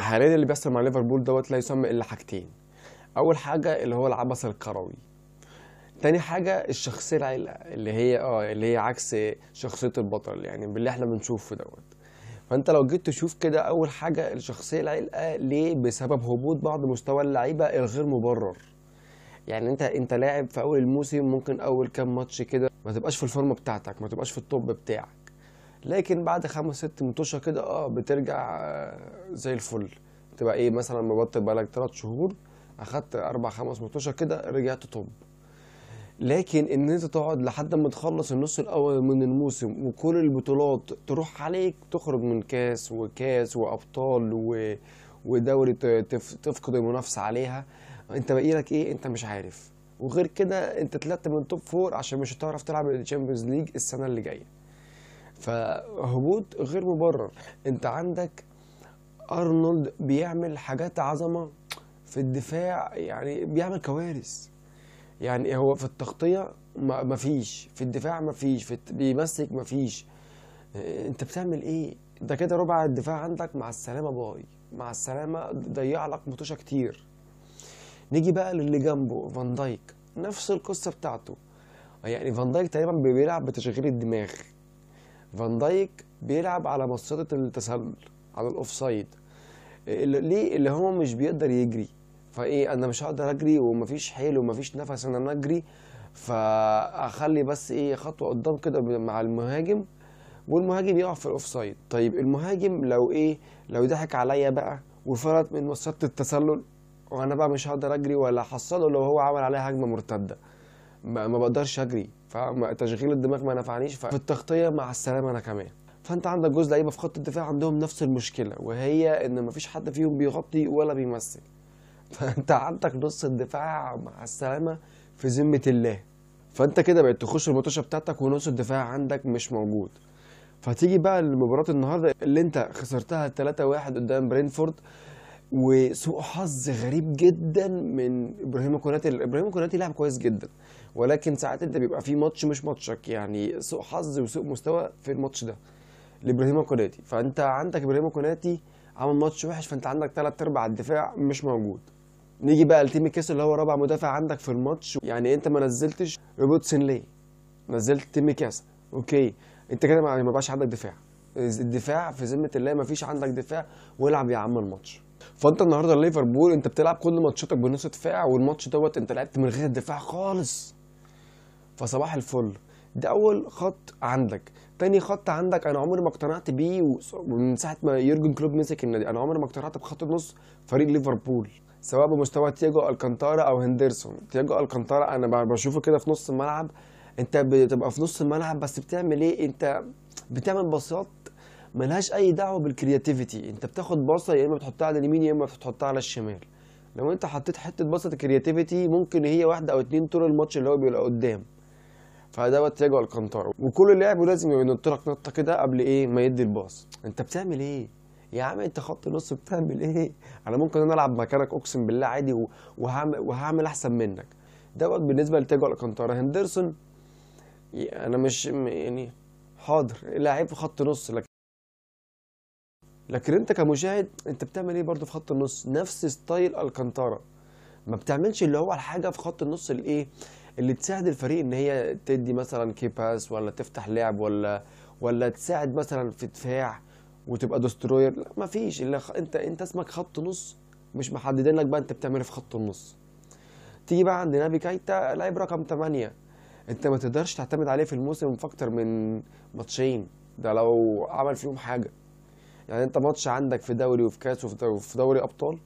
حاليا اللي بيحصل مع ليفربول دوت لا يسمى الا حاجتين اول حاجه اللي هو العبث الكروي تاني حاجه الشخصيه العيلة اللي هي اه اللي هي عكس شخصيه البطل يعني باللي احنا بنشوفه دوت فانت لو جيت تشوف كده اول حاجه الشخصيه العلقه ليه بسبب هبوط بعض مستوى اللعيبه الغير مبرر يعني انت انت لاعب في اول الموسم ممكن اول كام ماتش كده ما تبقاش في الفورمه بتاعتك ما تبقاش في التوب بتاعك لكن بعد خمس ست متوشه كده اه بترجع آه، زي الفل تبقى ايه مثلا مبطل بقالك تلات شهور اخدت اربع خمس متوشه كده رجعت طب لكن ان انت تقعد لحد ما تخلص النص الاول من الموسم وكل البطولات تروح عليك تخرج من كاس وكاس وابطال و... ودوري تف... تفقد المنافسه عليها انت باقي لك ايه انت مش عارف وغير كده انت طلعت من توب فور عشان مش هتعرف تلعب الشامبيونز ليج السنه اللي جايه فهبوط غير مبرر انت عندك ارنولد بيعمل حاجات عظمه في الدفاع يعني بيعمل كوارث يعني هو في التغطيه ما فيش في الدفاع ما فيش في بيمسك ما فيش آه، انت بتعمل ايه انت كده ربع الدفاع عندك مع السلامه باي مع السلامه ضيع لك مطوشه كتير نيجي بقى للي جنبه فان دايك نفس القصه بتاعته يعني فان دايك تقريبا بيلعب بتشغيل الدماغ فان دايك بيلعب على مصيدة التسلل على الاوف سايد ليه اللي هو مش بيقدر يجري فايه انا مش هقدر اجري ومفيش حيل ومفيش نفس ان انا اجري فاخلي بس ايه خطوه قدام كده مع المهاجم والمهاجم يقع في الاوف سايد طيب المهاجم لو ايه لو ضحك عليا بقى وفرط من مصيدة التسلل وانا بقى مش هقدر اجري ولا حصله لو هو عمل عليا هجمه مرتده ما بقدرش اجري فتشغيل الدماغ ما نفعنيش ففي التغطيه مع السلامه انا كمان فانت عندك جزء لعيبه في خط الدفاع عندهم نفس المشكله وهي ان مفيش حد فيهم بيغطي ولا بيمثل فانت عندك نص الدفاع مع السلامه في ذمه الله فانت كده بقيت تخش الماتشه بتاعتك ونص الدفاع عندك مش موجود فتيجي بقى لمباراه النهارده اللي انت خسرتها 3-1 قدام برينفورد وسوء حظ غريب جدا من ابراهيم كوناتي ابراهيم كوناتي لعب كويس جدا ولكن ساعات انت بيبقى في ماتش مش ماتشك يعني سوء حظ وسوء مستوى في الماتش ده لابراهيم كوناتي فانت عندك ابراهيم كوناتي عمل ماتش وحش فانت عندك ثلاث ارباع الدفاع مش موجود نيجي بقى لتيمي كيس اللي هو رابع مدافع عندك في الماتش يعني انت ما نزلتش روبوتسن ليه نزلت تيمي كاس اوكي انت كده ما بقاش عندك دفاع الدفاع في ذمه الله ما فيش عندك دفاع والعب يا عم الماتش فانت النهارده ليفربول انت بتلعب كل ماتشاتك بنص دفاع والماتش دوت انت لعبت من غير دفاع خالص فصباح الفل ده اول خط عندك تاني خط عندك انا عمري ما اقتنعت بيه ومن ساعه ما يورجن كلوب مسك النادي انا عمري ما اقتنعت بخط النص فريق ليفربول سواء بمستوى تياجو الكانتارا او هندرسون تياجو الكانتارا انا بشوفه كده في نص الملعب انت بتبقى في نص الملعب بس بتعمل ايه انت بتعمل باصات ملهاش اي دعوه بالكرياتيفيتي انت بتاخد باصه يا اما بتحطها على اليمين يا اما بتحطها على الشمال لو انت حطيت حته باصه الكرياتيفيتي ممكن هي واحده او اتنين طول الماتش اللي هو بيبقى قدام بقى يجوا الكانتارو وكل لاعب لازم ينط لك نطه كده قبل ايه ما يدي الباص انت بتعمل ايه يا عم انت خط نص بتعمل ايه انا ممكن انا العب مكانك اقسم بالله عادي وهعمل وهعمل احسن منك دوت بالنسبه لتيجو الكانتارا هندرسون انا مش يعني حاضر لاعب في خط نص لكن لكن انت كمشاهد انت بتعمل ايه برضو في خط النص نفس ستايل الكانتارا ما بتعملش اللي هو الحاجه في خط النص الايه اللي تساعد الفريق ان هي تدي مثلا كي باس ولا تفتح لعب ولا ولا تساعد مثلا في دفاع وتبقى دستروير لا فيش الا خ... انت انت اسمك خط نص مش محددين لك بقى انت بتعمل في خط النص تيجي بقى عند نابي كايتا لاعب رقم 8 انت ما تقدرش تعتمد عليه في الموسم في اكتر من ماتشين ده لو عمل فيهم حاجه يعني انت ماتش عندك في دوري وفي كاس وفي دوري ابطال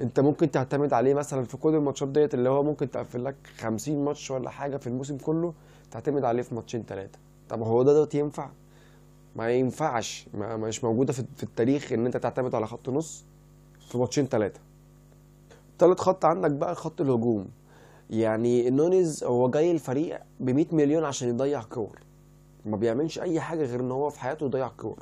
انت ممكن تعتمد عليه مثلا في كل الماتشات ديت اللي هو ممكن تقفل لك 50 ماتش ولا حاجه في الموسم كله تعتمد عليه في ماتشين ثلاثه طب هو ده دوت ينفع ما ينفعش ما مش موجوده في التاريخ ان انت تعتمد على خط نص في ماتشين ثلاثه ثالث خط عندك بقى خط الهجوم يعني نونيز هو جاي الفريق ب 100 مليون عشان يضيع كور ما بيعملش اي حاجه غير ان هو في حياته يضيع كور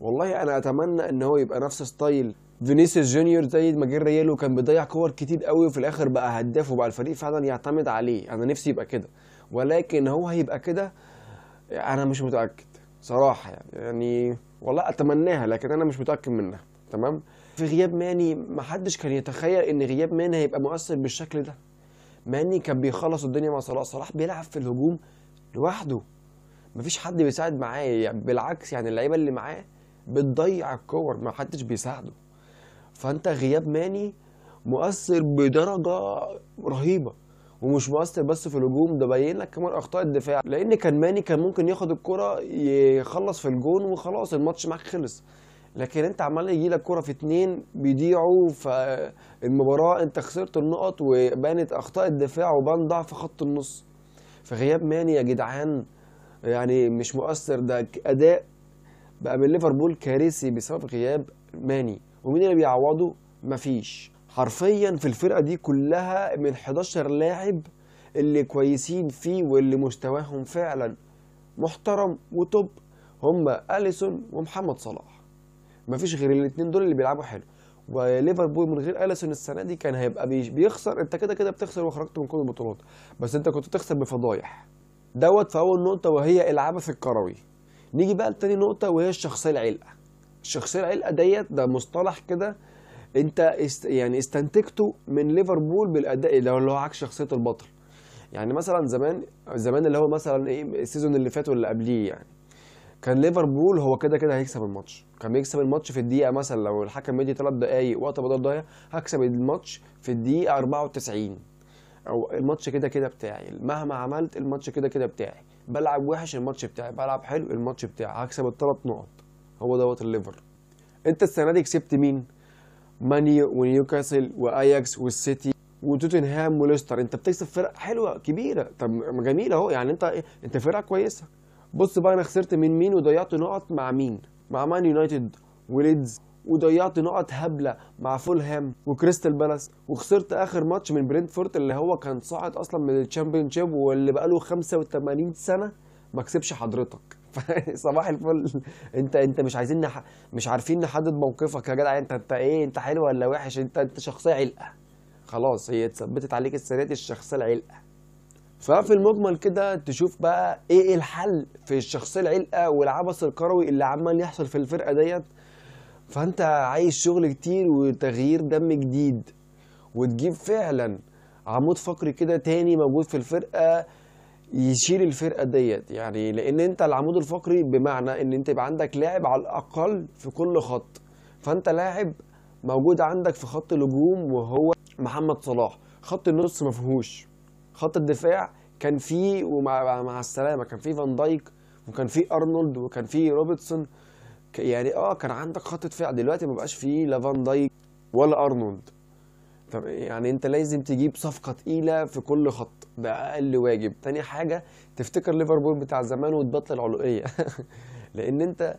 والله انا اتمنى ان هو يبقى نفس ستايل فينيسيوس جونيور زي ما جه ريال وكان بيضيع كور كتير قوي وفي الاخر بقى هداف وبقى الفريق فعلا يعتمد عليه انا نفسي يبقى كده ولكن هو هيبقى كده انا مش متاكد صراحه يعني يعني والله اتمناها لكن انا مش متاكد منها تمام في غياب ماني ما حدش كان يتخيل ان غياب ماني هيبقى مؤثر بالشكل ده ماني كان بيخلص الدنيا مع صلاح صلاح بيلعب في الهجوم لوحده مفيش حد بيساعد معاه يعني بالعكس يعني اللعيبه اللي معاه بتضيع الكور ما حدش بيساعده فانت غياب ماني مؤثر بدرجه رهيبه ومش مؤثر بس في الهجوم ده بين لك كمان اخطاء الدفاع لان كان ماني كان ممكن ياخد الكره يخلص في الجون وخلاص الماتش معاك خلص لكن انت عمال يجي لك كره في اتنين بيضيعوا فالمباراه انت خسرت النقط وبانت اخطاء الدفاع وبان ضعف خط النص فغياب ماني يا جدعان يعني مش مؤثر ده اداء بقى من ليفربول كارثي بسبب غياب ماني ومين اللي بيعوضه مفيش حرفيا في الفرقه دي كلها من 11 لاعب اللي كويسين فيه واللي مستواهم فعلا محترم وتوب هما اليسون ومحمد صلاح مفيش غير الاثنين دول اللي بيلعبوا حلو وليفربول من غير اليسون السنه دي كان هيبقى بيخسر انت كده كده بتخسر وخرجت من كل البطولات بس انت كنت تخسر بفضايح دوت في اول نقطه وهي العبث الكروي نيجي بقى لتاني نقطه وهي الشخصيه العلقه الشخصيه العلقه ديت ده مصطلح كده انت است يعني استنتجته من ليفربول بالاداء اللي هو عكس شخصيه البطل يعني مثلا زمان زمان اللي هو مثلا ايه السيزون اللي فات واللي قبليه يعني كان ليفربول هو كده كده هيكسب الماتش كان بيكسب الماتش في الدقيقه مثلا لو الحكم مدي 3 دقائق وقت بدل ضايع هكسب الماتش في الدقيقه 94 او الماتش كده كده بتاعي مهما عملت الماتش كده كده بتاعي بلعب وحش الماتش بتاعي بلعب حلو الماتش بتاعي هكسب الثلاث نقط هو دوت الليفر انت السنه دي كسبت مين ماني ونيوكاسل واياكس والسيتي وتوتنهام وليستر انت بتكسب فرق حلوه كبيره طب جميله اهو يعني انت ايه؟ انت فرقه كويسه بص بقى انا خسرت من مين وضيعت نقط مع مين مع مان يونايتد وليدز وضيعت نقط هبله مع فولهام وكريستال بالاس وخسرت اخر ماتش من برينتفورد اللي هو كان صاعد اصلا من الشامبيونشيب واللي بقاله 85 سنه ما كسبش حضرتك صباح الفل انت انت مش عايزين نح... مش عارفين نحدد موقفك يا جدع انت انت ايه انت حلو ولا وحش انت انت شخصيه علقه خلاص هي اتثبتت عليك السنه دي الشخصيه العلقه ففي المجمل كده تشوف بقى ايه الحل في الشخصيه العلقه والعبث الكروي اللي عمال يحصل في الفرقه ديت فانت عايز شغل كتير وتغيير دم جديد وتجيب فعلا عمود فقري كده تاني موجود في الفرقه يشيل الفرقه ديت يعني لان انت العمود الفقري بمعنى ان انت يبقى عندك لاعب على الاقل في كل خط فانت لاعب موجود عندك في خط الهجوم وهو محمد صلاح خط النص مفهوش خط الدفاع كان فيه ومع مع السلامه كان فيه فان دايك وكان فيه ارنولد وكان فيه روبرتسون يعني اه كان عندك خط دفاع دلوقتي ما بقاش فيه لا فان دايك ولا ارنولد طب يعني انت لازم تجيب صفقه تقيله في كل خط ده اقل واجب تاني حاجه تفتكر ليفربول بتاع زمان وتبطل العلويه لان انت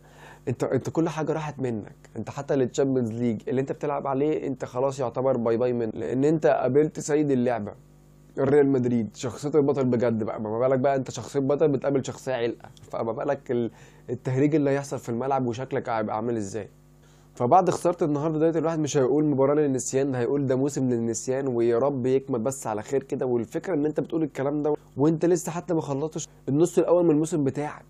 انت انت كل حاجه راحت منك انت حتى التشامبيونز ليج اللي انت بتلعب عليه انت خلاص يعتبر باي باي من لان انت قابلت سيد اللعبه الريال مدريد شخصيه البطل بجد بقى ما بالك بقى انت شخصيه بطل بتقابل شخصيه علقه فما بالك التهريج اللي هيحصل في الملعب وشكلك هيبقى عامل ازاي فبعد خساره النهارده ديت الواحد مش هيقول مباراه للنسيان ده هيقول ده موسم للنسيان ويا رب يكمل بس على خير كده والفكره ان انت بتقول الكلام ده وانت لسه حتى ما خلصتش النص الاول من الموسم بتاعك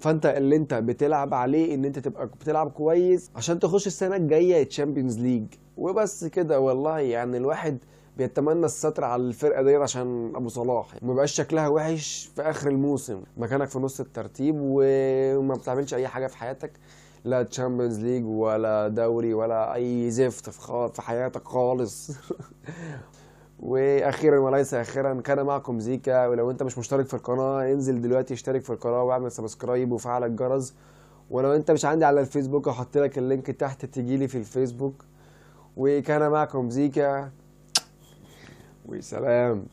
فانت اللي انت بتلعب عليه ان انت تبقى بتلعب كويس عشان تخش السنه الجايه تشامبيونز ليج وبس كده والله يعني الواحد بيتمنى الستر على الفرقه دي عشان ابو صلاح ما بقاش شكلها وحش في اخر الموسم مكانك في نص الترتيب وما بتعملش اي حاجه في حياتك لا تشامبيونز ليج ولا دوري ولا اي زفت في, في حياتك خالص واخيرا وليس اخيرا كان معكم زيكا ولو انت مش مشترك في القناه انزل دلوقتي اشترك في القناه واعمل سبسكرايب وفعل الجرس ولو انت مش عندي على الفيسبوك هحط لك اللينك تحت تجيلي في الفيسبوك وكان معكم زيكا We salam.